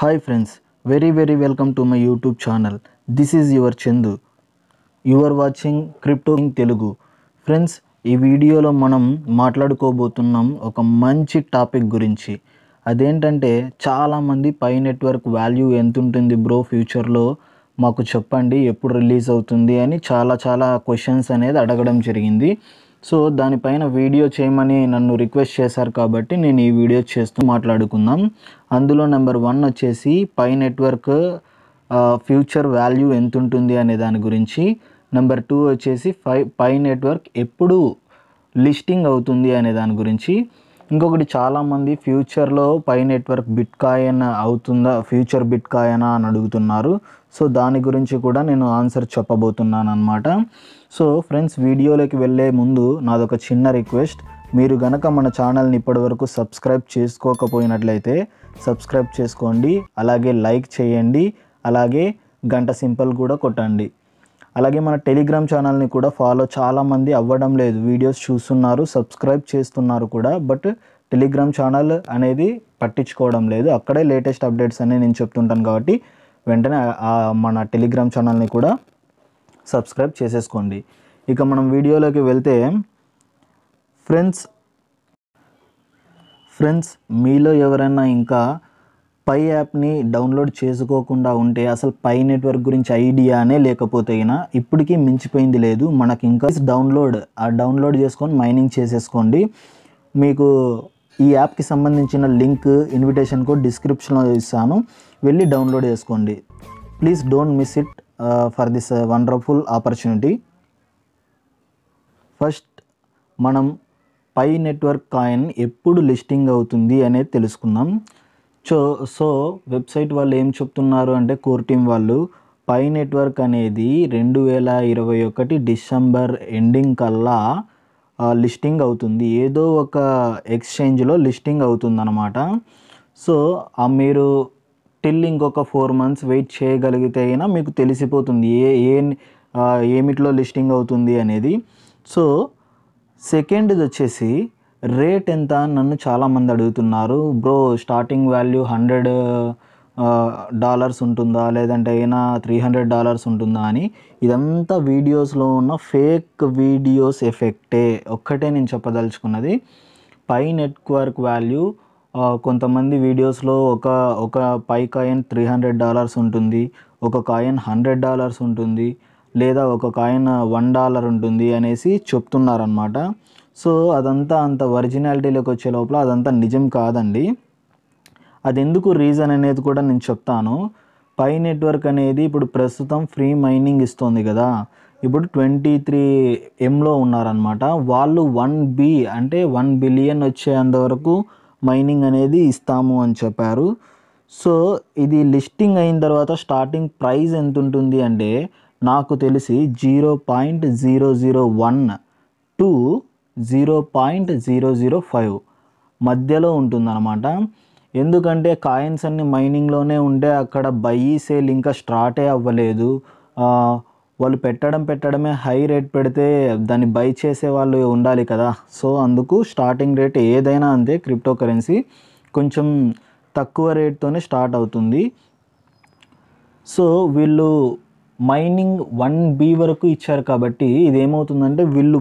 hi friends very very welcome to my YouTube channel this is your Chandu your watching crypto Telugu friends ఈ వీడియోలో మనం మాట్లాడుకోబోతున్నాం ఒక మంచి topic గురించి అదేంటంటే చాలామంది పై నెట్వర్క్ వాల్యూ ఎంత ఉంటుంది బ్రో ఫ్యూచర్లో మాకు చెప్పండి ఎప్పుడు రిలీజ్ అవుతుంది అని చాలా చాలా క్వశ్చన్స్ అనేది అడగడం జరిగింది సో దానిపైన వీడియో చేయమని నన్ను రిక్వెస్ట్ చేశారు కాబట్టి నేను ఈ వీడియో చేస్తూ మాట్లాడుకుందాం అందులో నెంబర్ వన్ వచ్చేసి పై నెట్వర్క్ ఫ్యూచర్ వాల్యూ ఎంత ఉంటుంది అనే దాని గురించి నెంబర్ టూ వచ్చేసి ఫై పై నెట్వర్క్ ఎప్పుడు లిస్టింగ్ అవుతుంది అనే దాని గురించి ఇంకొకటి చాలామంది ఫ్యూచర్లో పై నెట్వర్క్ బిట్ కాయిన్ అవుతుందా ఫ్యూచర్ బిట్ కాయినా అని అడుగుతున్నారు సో దాని గురించి కూడా నేను ఆన్సర్ చెప్పబోతున్నాను అనమాట సో ఫ్రెండ్స్ వీడియోలోకి వెళ్ళే ముందు నాదొక చిన్న రిక్వెస్ట్ మీరు గనక మన ఛానల్ని ఇప్పటివరకు సబ్స్క్రైబ్ చేసుకోకపోయినట్లయితే సబ్స్క్రైబ్ చేసుకోండి అలాగే లైక్ చేయండి అలాగే గంట సింపుల్ కూడా కొట్టండి అలాగే మన టెలిగ్రామ్ ఛానల్ని కూడా ఫాలో చాలామంది అవ్వడం లేదు వీడియోస్ చూస్తున్నారు సబ్స్క్రైబ్ చేస్తున్నారు కూడా బట్ టెలిగ్రామ్ ఛానల్ అనేది పట్టించుకోవడం లేదు అక్కడే లేటెస్ట్ అప్డేట్స్ అనే నేను చెప్తుంటాను కాబట్టి వెంటనే మన టెలిగ్రామ్ ఛానల్ని కూడా సబ్స్క్రైబ్ చేసేసుకోండి ఇక మనం వీడియోలోకి వెళ్తే ఫ్రెండ్స్ ఫ్రెండ్స్ మీలో ఎవరైనా ఇంకా పై యాప్ని డౌన్లోడ్ చేసుకోకుండా ఉంటే అసలు పై నెట్వర్క్ గురించి ఐడియానే లేకపోతే అయినా ఇప్పటికీ మించిపోయింది లేదు మనకి ఇంకా డౌన్లోడ్ ఆ డౌన్లోడ్ చేసుకొని మైనింగ్ చేసేసుకోండి మీకు ఈ యాప్కి సంబంధించిన లింక్ ఇన్విటేషన్ కూడా డిస్క్రిప్షన్లో ఇస్తాను వెళ్ళి డౌన్లోడ్ చేసుకోండి please don't miss it for this wonderful opportunity first మనం పై నెట్వర్క్ కాయిన్ ఎప్పుడు లిస్టింగ్ అవుతుంది అనేది తెలుసుకుందాం సో సో వెబ్సైట్ వాళ్ళు ఏం చెప్తున్నారు అంటే కోర్ టీం వాళ్ళు పై నెట్వర్క్ అనేది రెండు వేల ఇరవై ఒకటి డిసెంబర్ ఎండింగ్ కల్లా లిస్టింగ్ అవుతుంది ఏదో ఒక ఎక్స్చేంజ్లో లిస్టింగ్ అవుతుంది అనమాట సో మీరు టిల్ ఇంకొక ఫోర్ మంత్స్ వెయిట్ చేయగలిగితే అయినా మీకు తెలిసిపోతుంది ఏ ఏ ఏమిట్లో లిస్టింగ్ అవుతుంది అనేది సో సెకండ్ది వచ్చేసి రేట్ ఎంత అని నన్ను చాలామంది అడుగుతున్నారు bro starting value hundred dollars ఉంటుందా లేదంటే అయినా త్రీ హండ్రెడ్ డాలర్స్ ఉంటుందా అని ఇదంతా వీడియోస్లో ఉన్న ఫేక్ వీడియోస్ ఎఫెక్టే ఒక్కటే నేను చెప్పదలుచుకున్నది పై నెట్వర్క్ వాల్యూ కొంతమంది వీడియోస్లో ఒక ఒక Pi coin three hundred dollars ఉంటుంది ఒక కాయిన్ హండ్రెడ్ డాలర్స్ ఉంటుంది లేదా ఒక కాయిన్ వన్ డాలర్ ఉంటుంది అనేసి చెప్తున్నారనమాట సో అదంతా అంత ఒరిజినాలిటీలోకి వచ్చే లోపల అదంతా నిజం కాదండి అది ఎందుకు రీజన్ అనేది కూడా నేను చెప్తాను పై నెట్వర్క్ అనేది ఇప్పుడు ప్రస్తుతం ఫ్రీ మైనింగ్ ఇస్తుంది కదా ఇప్పుడు ట్వంటీ త్రీ ఎంలో ఉన్నారనమాట వాళ్ళు వన్ బి అంటే వన్ బిలియన్ వచ్చేంత వరకు మైనింగ్ అనేది ఇస్తాము అని చెప్పారు సో ఇది లిస్టింగ్ అయిన తర్వాత స్టార్టింగ్ ప్రైస్ ఎంత ఉంటుంది అంటే నాకు తెలిసి zero point zero zero one two zero point zero zero five మధ్యలో ఉంటుందన్నమాట ఎందుకంటే కాయిన్స్ అన్ని మైనింగ్లోనే ఉండే అక్కడ బయ్యి సేల్ ఇంకా స్టార్టే అవ్వలేదు వాళ్ళు పెట్టడం పెట్టడమే హై రేట్ పెడితే దాన్ని బై చేసే వాళ్ళు ఉండాలి కదా సో అందుకు స్టార్టింగ్ రేట్ ఏదైనా అంతే క్రిప్టో కరెన్సీ కొంచెం తక్కువ రేట్తోనే స్టార్ట్ అవుతుంది సో వీళ్ళు మైనింగ్ వన్ బీ వరకు ఇచ్చారు కాబట్టి ఇది ఏమవుతుందంటే వీళ్ళు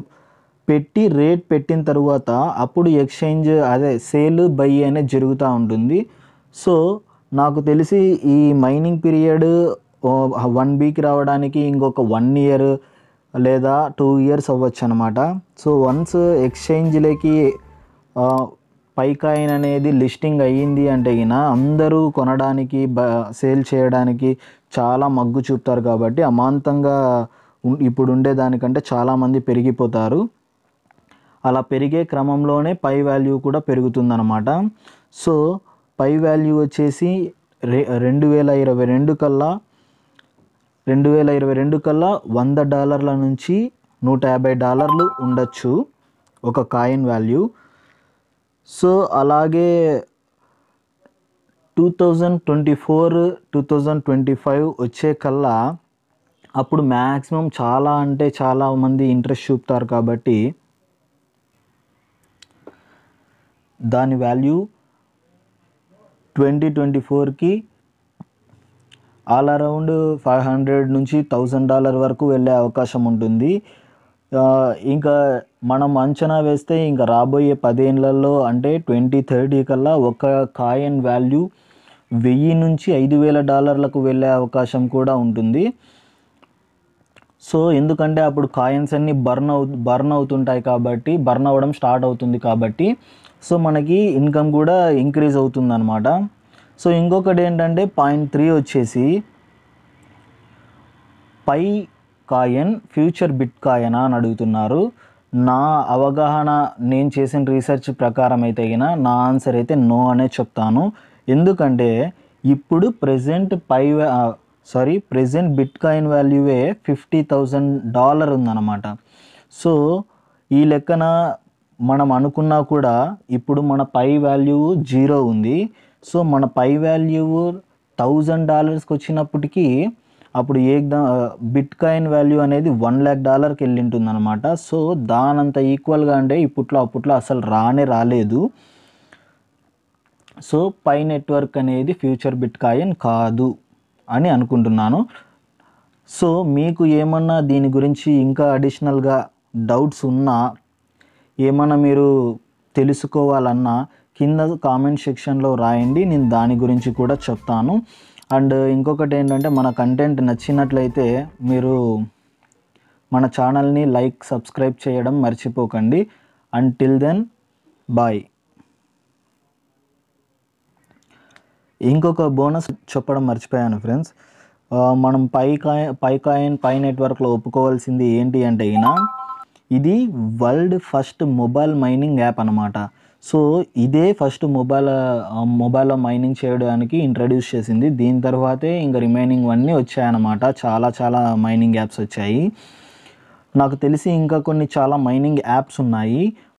పెట్టి రేట్ పెట్టిన తర్వాత అప్పుడు ఎక్స్చేంజ్ అదే సేల్ బై అనేది జరుగుతూ ఉంటుంది సో నాకు తెలిసి ఈ మైనింగ్ పీరియడ్ వన్ వీక్ రావడానికి ఇంకొక వన్ ఇయర్ లేదా టూ ఇయర్స్ అవ్వచ్చు అనమాట సో వన్స్ ఎక్స్చేంజ్లోకి పైకాయిన్ అనేది లిస్టింగ్ అయ్యింది అంటే అయినా అందరూ కొనడానికి బ సేల్ చేయడానికి చాలా మగ్గు చూపుతారు కాబట్టి అమాంతంగా ఇప్పుడు ఉండేదానికంటే చాలామంది పెరిగిపోతారు అలా పెరిగే క్రమంలోనే పై వాల్యూ కూడా పెరుగుతుందన్నమాట సో పై వాల్యూ వచ్చేసి రె రెండు వేల ఇరవై రెండు కల్లా రెండు వేల ఇరవై రెండు కల్లా వంద డాలర్ల నుంచి నూట యాభై డాలర్లు ఉండొచ్చు ఒక కాయిన్ వాల్యూ సో అలాగే two thousand twenty four two thousand twenty five వచ్చే కల్లా అప్పుడు మ్యాక్సిమం చాలా అంటే చాలా మంది ఇంట్రెస్ట్ చూపుతారు కాబట్టి దాని వాల్యూ ట్వంటీ ట్వంటీ ఫోర్కి ఆల్ అరౌండ్ ఫైవ్ హండ్రెడ్ నుంచి థౌజండ్ డాలర్ వరకు వెళ్ళే అవకాశం ఉంటుంది ఇంకా మనం అంచనా వేస్తే ఇంకా రాబోయే పదేళ్లలో అంటే ట్వంటీ థర్టీ కల్లా ఒక కాయిన్ వాల్యూ వెయ్యి నుంచి ఐదు వేల డాలర్లకు వెళ్ళే అవకాశం కూడా ఉంటుంది సో ఎందుకంటే అప్పుడు కాయిన్స్ అన్నీ బర్న్ అవు బర్న్ అవుతుంటాయి కాబట్టి బర్న్ అవ్వడం స్టార్ట్ అవుతుంది కాబట్టి సో మనకి ఇన్కమ్ కూడా ఇంక్రీజ్ అవుతుంది అనమాట సో ఇంకొకటి ఏంటంటే పాయింట్ త్రీ వచ్చేసి పై కాయన్ ఫ్యూచర్ బిట్ కాయనా అని అడుగుతున్నారు నా అవగాహన నేను చేసిన రీసెర్చ్ ప్రకారం అయితే అయినా నా ఆన్సర్ అయితే నో అనే చెప్తాను ఎందుకంటే ఇప్పుడు present Pi sorry present bitcoin వాల్యూవే ఫిఫ్టీ థౌజండ్ డాలర్ ఉందన్నమాట సో ఈ లెక్కన మనం అనుకున్నా కూడా ఇప్పుడు మన పై వాల్యూ జీరో ఉంది సో మన పై వాల్యూ థౌజండ్ డాలర్స్కి వచ్చినప్పటికీ అప్పుడు ఏ బిట్ కాయిన్ వాల్యూ అనేది వన్ ల్యాక్ డాలర్కి ఉంటుంది అనమాట సో దానంత ఈక్వల్గా అంటే ఇప్పట్లో అప్పట్లో అసలు రానే రాలేదు సో పై నెట్వర్క్ అనేది ఫ్యూచర్ బిట్ కాయిన్ కాదు అని అనుకుంటున్నాను సో మీకు ఏమన్నా దీని గురించి ఇంకా అడిషనల్గా డౌట్స్ ఉన్నా ఏమన్నా మీరు తెలుసుకోవాలన్నా కింద కామెంట్ సెక్షన్లో రాయండి నేను దాని గురించి కూడా చెప్తాను అండ్ ఇంకొకటి ఏంటంటే మన కంటెంట్ నచ్చినట్లయితే మీరు మన ఛానల్ని లైక్ సబ్స్క్రైబ్ చేయడం మర్చిపోకండి అండ్ టిల్ దెన్ బాయ్ ఇంకొక బోనస్ చెప్పడం మర్చిపోయాను ఫ్రెండ్స్ మనం పై కాయిన్ పై కాయిన్ పై నెట్వర్క్లో ఒప్పుకోవాల్సింది ఏంటి అంటే అయినా ఇది world first mobile mining app అనమాట సో ఇదే ఫస్ట్ మొబైల్ మొబైల్లో మైనింగ్ చేయడానికి ఇంట్రడ్యూస్ చేసింది దీని తర్వాతే ఇంకా రిమైనింగ్ అన్నీ వచ్చాయన్నమాట చాలా చాలా మైనింగ్ యాప్స్ వచ్చాయి నాకు తెలిసి ఇంకా కొన్ని చాలా మైనింగ్ యాప్స్ ఉన్నాయి